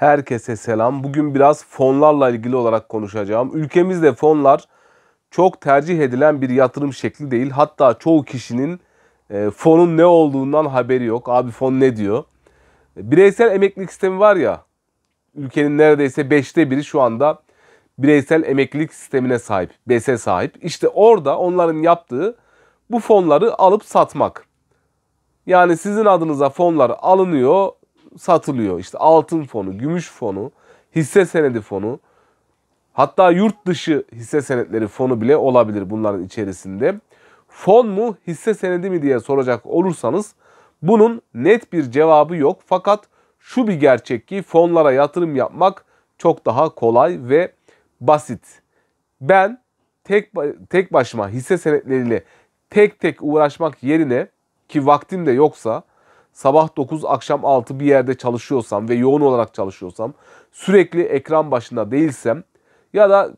Herkese selam. Bugün biraz fonlarla ilgili olarak konuşacağım. Ülkemizde fonlar çok tercih edilen bir yatırım şekli değil. Hatta çoğu kişinin e, fonun ne olduğundan haberi yok. Abi fon ne diyor? E, bireysel emeklilik sistemi var ya. Ülkenin neredeyse beşte biri şu anda bireysel emeklilik sistemine sahip. BS sahip. İşte orada onların yaptığı bu fonları alıp satmak. Yani sizin adınıza fonlar alınıyor satılıyor. İşte altın fonu, gümüş fonu, hisse senedi fonu, hatta yurt dışı hisse senetleri fonu bile olabilir bunların içerisinde. Fon mu, hisse senedi mi diye soracak olursanız bunun net bir cevabı yok. Fakat şu bir gerçek ki fonlara yatırım yapmak çok daha kolay ve basit. Ben tek tek başıma hisse senetleriyle tek tek uğraşmak yerine ki vaktim de yoksa sabah 9 akşam 6 bir yerde çalışıyorsam ve yoğun olarak çalışıyorsam sürekli ekran başında değilsem ya da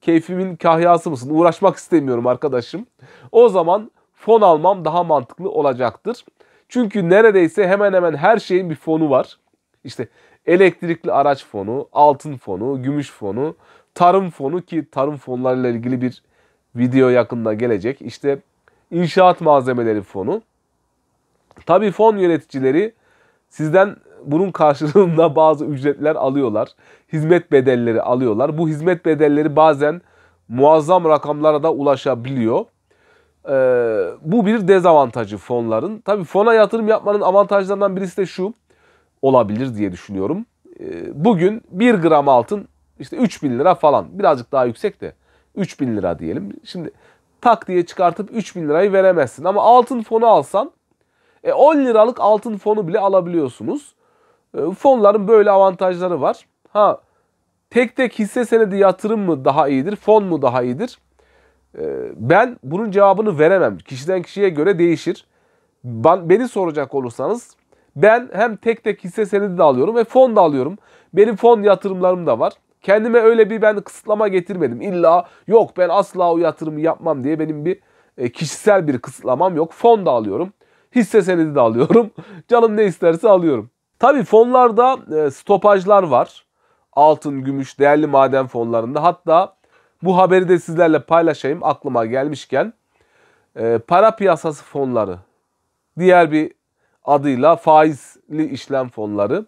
keyfimin kahyası mısın uğraşmak istemiyorum arkadaşım. O zaman fon almam daha mantıklı olacaktır. Çünkü neredeyse hemen hemen her şeyin bir fonu var. İşte elektrikli araç fonu, altın fonu, gümüş fonu, tarım fonu ki tarım fonlarıyla ilgili bir video yakında gelecek. İşte inşaat malzemeleri fonu. Tabi fon yöneticileri sizden bunun karşılığında bazı ücretler alıyorlar. Hizmet bedelleri alıyorlar. Bu hizmet bedelleri bazen muazzam rakamlara da ulaşabiliyor. Ee, bu bir dezavantajı fonların. Tabi fona yatırım yapmanın avantajlarından birisi de şu olabilir diye düşünüyorum. Ee, bugün 1 gram altın işte 3000 lira falan birazcık daha yüksek de 3000 lira diyelim. Şimdi tak diye çıkartıp 3000 lirayı veremezsin ama altın fonu alsan e, 10 liralık altın fonu bile alabiliyorsunuz. E, fonların böyle avantajları var. Ha tek tek hisse senedi yatırım mı daha iyidir, fon mu daha iyidir? E, ben bunun cevabını veremem. Kişiden kişiye göre değişir. Ben, beni soracak olursanız ben hem tek tek hisse senedi de alıyorum ve fon da alıyorum. Benim fon yatırımlarım da var. Kendime öyle bir ben kısıtlama getirmedim. İlla yok ben asla o yatırımı yapmam diye benim bir e, kişisel bir kısıtlamam yok. Fon da alıyorum. Hisse senedi de alıyorum. Canım ne isterse alıyorum. Tabii fonlarda e, stopajlar var. Altın, gümüş, değerli maden fonlarında. Hatta bu haberi de sizlerle paylaşayım aklıma gelmişken. E, para piyasası fonları. Diğer bir adıyla faizli işlem fonları.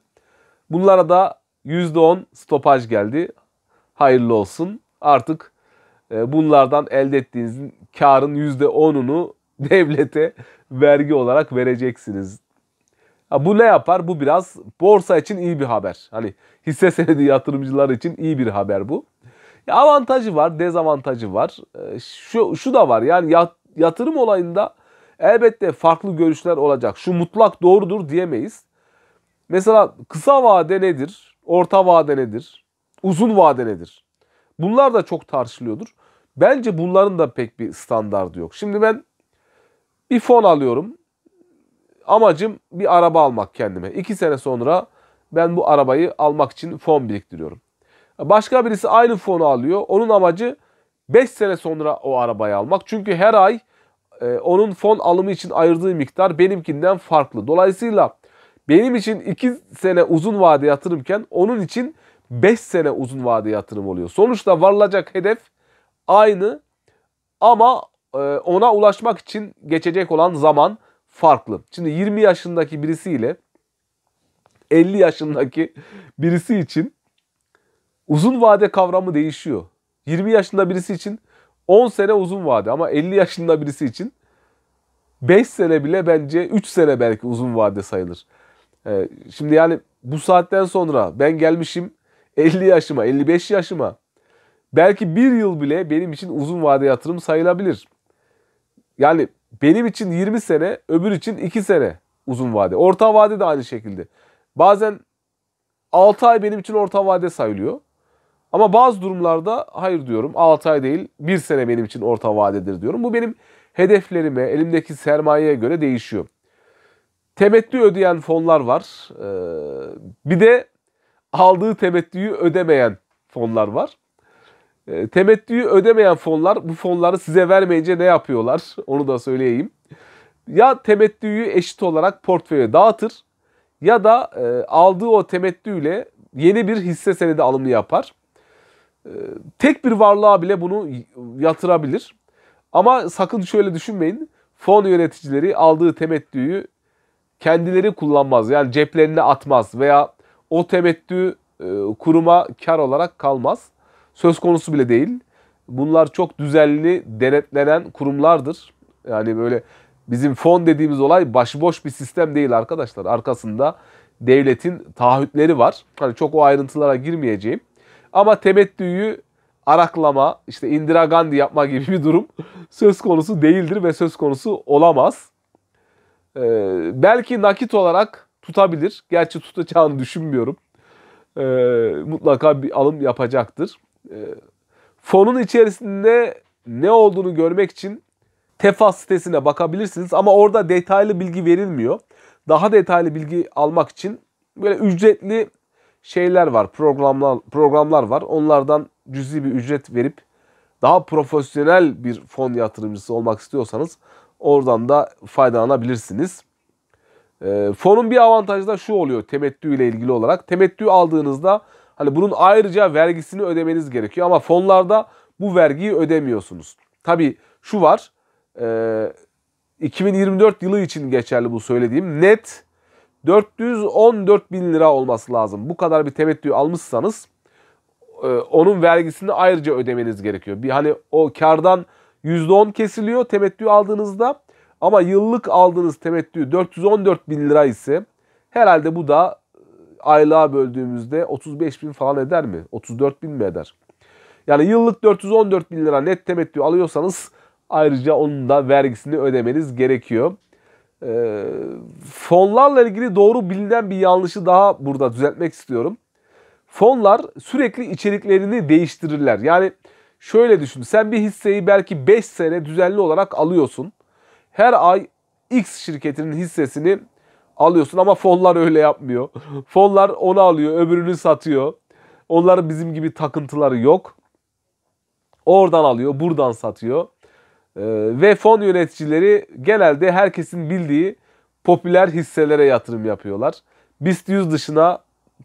Bunlara da %10 stopaj geldi. Hayırlı olsun. Artık e, bunlardan elde ettiğiniz karın %10'unu devlete vergi olarak vereceksiniz. Ha, bu ne yapar? Bu biraz borsa için iyi bir haber. Hani hisse senedi yatırımcılar için iyi bir haber bu. Ya avantajı var, dezavantajı var. Ee, şu, şu da var yani yatırım olayında elbette farklı görüşler olacak. Şu mutlak doğrudur diyemeyiz. Mesela kısa vade nedir? Orta vade nedir? Uzun vade nedir? Bunlar da çok tartışılıyordur. Bence bunların da pek bir standardı yok. Şimdi ben bir fon alıyorum. Amacım bir araba almak kendime. İki sene sonra ben bu arabayı almak için fon biriktiriyorum. Başka birisi aynı fonu alıyor. Onun amacı 5 sene sonra o arabayı almak. Çünkü her ay e, onun fon alımı için ayırdığı miktar benimkinden farklı. Dolayısıyla benim için 2 sene uzun vade yatırımken onun için 5 sene uzun vade yatırım oluyor. Sonuçta varılacak hedef aynı ama ee, ona ulaşmak için geçecek olan zaman farklı. Şimdi 20 yaşındaki birisiyle 50 yaşındaki birisi için uzun vade kavramı değişiyor. 20 yaşında birisi için 10 sene uzun vade ama 50 yaşında birisi için 5 sene bile bence 3 sene belki uzun vade sayılır. Ee, şimdi yani bu saatten sonra ben gelmişim 50 yaşıma, 55 yaşıma. Belki bir yıl bile benim için uzun vade yatırım sayılabilir yani benim için 20 sene, öbür için 2 sene uzun vade. Orta vade de aynı şekilde. Bazen 6 ay benim için orta vade sayılıyor. Ama bazı durumlarda hayır diyorum. 6 ay değil 1 sene benim için orta vadedir diyorum. Bu benim hedeflerime, elimdeki sermayeye göre değişiyor. Temettü ödeyen fonlar var. Ee, bir de aldığı temettüyü ödemeyen fonlar var. E, temettüyü ödemeyen fonlar bu fonları size vermeyince ne yapıyorlar? Onu da söyleyeyim. Ya temettüyü eşit olarak portföye dağıtır ya da e, aldığı o temettüyle yeni bir hisse senedi alımı yapar. E, tek bir varlığa bile bunu yatırabilir. Ama sakın şöyle düşünmeyin. Fon yöneticileri aldığı temettüyü kendileri kullanmaz. Yani ceplerine atmaz veya o temettü kuruma kar olarak kalmaz söz konusu bile değil. Bunlar çok düzenli denetlenen kurumlardır. Yani böyle bizim fon dediğimiz olay başboş bir sistem değil arkadaşlar. Arkasında devletin taahhütleri var. Hani çok o ayrıntılara girmeyeceğim. Ama temettüyü araklama, işte Indira Gandhi yapma gibi bir durum söz konusu değildir ve söz konusu olamaz. Ee, belki nakit olarak tutabilir. Gerçi tutacağını düşünmüyorum. Ee, mutlaka bir alım yapacaktır. Ee, fonun içerisinde ne olduğunu görmek için Tefas sitesine bakabilirsiniz ama orada detaylı bilgi verilmiyor. Daha detaylı bilgi almak için böyle ücretli şeyler var, programlar programlar var. Onlardan cüzi bir ücret verip daha profesyonel bir fon yatırımcısı olmak istiyorsanız oradan da faydalanabilirsiniz. E, fonun bir avantajı da şu oluyor temettü ile ilgili olarak. Temettü aldığınızda Hani bunun ayrıca vergisini ödemeniz gerekiyor ama fonlarda bu vergiyi ödemiyorsunuz. Tabi şu var. E, 2024 yılı için geçerli bu söylediğim. Net 414 bin lira olması lazım. Bu kadar bir temettü almışsanız e, onun vergisini ayrıca ödemeniz gerekiyor. Bir hani o kardan %10 kesiliyor temettü aldığınızda ama yıllık aldığınız temettü 414 bin lira ise herhalde bu da aylığa böldüğümüzde 35 bin falan eder mi? 34 bin mi eder? Yani yıllık 414 bin lira net temettü alıyorsanız ayrıca onun da vergisini ödemeniz gerekiyor. E, fonlarla ilgili doğru bilinen bir yanlışı daha burada düzeltmek istiyorum. Fonlar sürekli içeriklerini değiştirirler. Yani şöyle düşün. Sen bir hisseyi belki 5 sene düzenli olarak alıyorsun. Her ay X şirketinin hissesini alıyorsun ama fonlar öyle yapmıyor. fonlar onu alıyor, öbürünü satıyor. Onların bizim gibi takıntıları yok. Oradan alıyor, buradan satıyor. Ee, ve fon yöneticileri genelde herkesin bildiği popüler hisselere yatırım yapıyorlar. BIST 100 dışına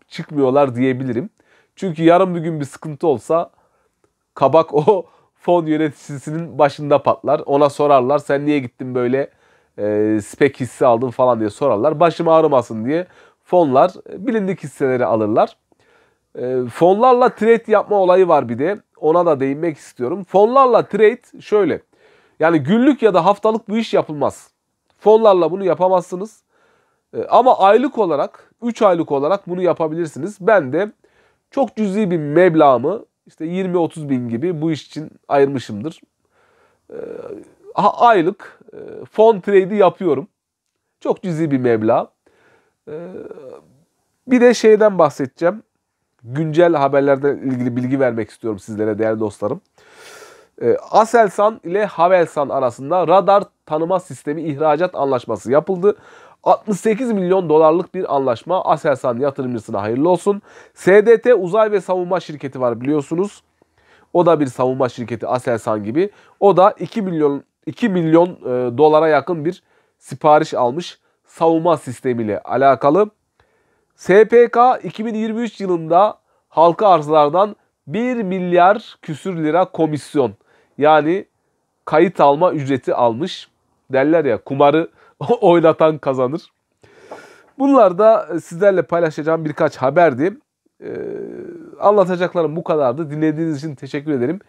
çıkmıyorlar diyebilirim. Çünkü yarın bir gün bir sıkıntı olsa kabak o fon yöneticisinin başında patlar. Ona sorarlar sen niye gittin böyle e, spek hissi aldın falan diye sorarlar. Başım ağrımasın diye fonlar e, bilindik hisseleri alırlar. E, fonlarla trade yapma olayı var bir de. Ona da değinmek istiyorum. Fonlarla trade şöyle. Yani günlük ya da haftalık bu iş yapılmaz. Fonlarla bunu yapamazsınız. ama aylık olarak, 3 aylık olarak bunu yapabilirsiniz. Ben de çok cüzi bir meblağımı işte 20-30 bin gibi bu iş için ayırmışımdır. aylık e, fon trade'i yapıyorum. Çok cüzi bir meblağ. E, bir de şeyden bahsedeceğim. Güncel haberlerden ilgili bilgi vermek istiyorum sizlere değerli dostlarım. E, Aselsan ile Havelsan arasında radar tanıma sistemi ihracat anlaşması yapıldı. 68 milyon dolarlık bir anlaşma Aselsan yatırımcısına hayırlı olsun. SDT Uzay ve Savunma Şirketi var biliyorsunuz. O da bir savunma şirketi Aselsan gibi. O da 2 milyon 2 milyon e, dolara yakın bir sipariş almış savunma sistemiyle alakalı. SPK 2023 yılında halka arzlardan 1 milyar küsür lira komisyon yani kayıt alma ücreti almış. Derler ya kumarı oynatan kazanır. Bunlar da sizlerle paylaşacağım birkaç haberdi. Ee, anlatacaklarım bu kadardı. Dinlediğiniz için teşekkür ederim.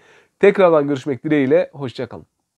Tekrardan görüşmek dileğiyle. Hoşçakalın.